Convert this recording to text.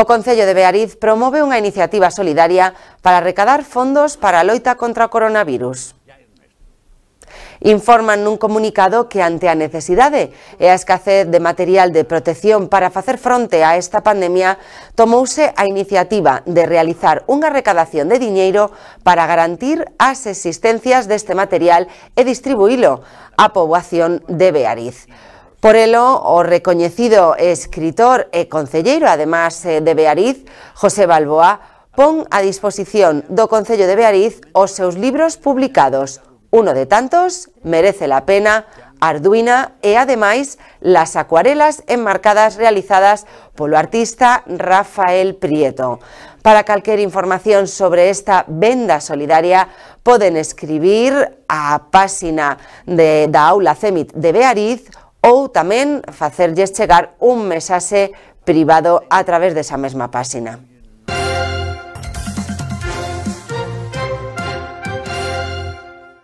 O Concello de Beariz promove unha iniciativa solidaria para recadar fondos para a loita contra o coronavirus. Informan nun comunicado que ante a necesidade e a escasez de material de protección para facer fronte a esta pandemia, tomouse a iniciativa de realizar unha recadación de diñeiro para garantir as existencias deste material e distribuílo á poboación de Beariz. Por elo, o recoñecido escritor e concelleiro, además eh, de Beariz, José Balboa, pon a disposición do Concello de Beariz os seus libros publicados. Uno de tantos, Merece la pena, Arduina e, ademais, las acuarelas enmarcadas realizadas polo artista Rafael Prieto. Para calquer información sobre esta venda solidaria poden escribir a páxina de, da Aula CEMIT de Beariz ou tamén facerlles chegar un mensaxe privado a través desa mesma páxina.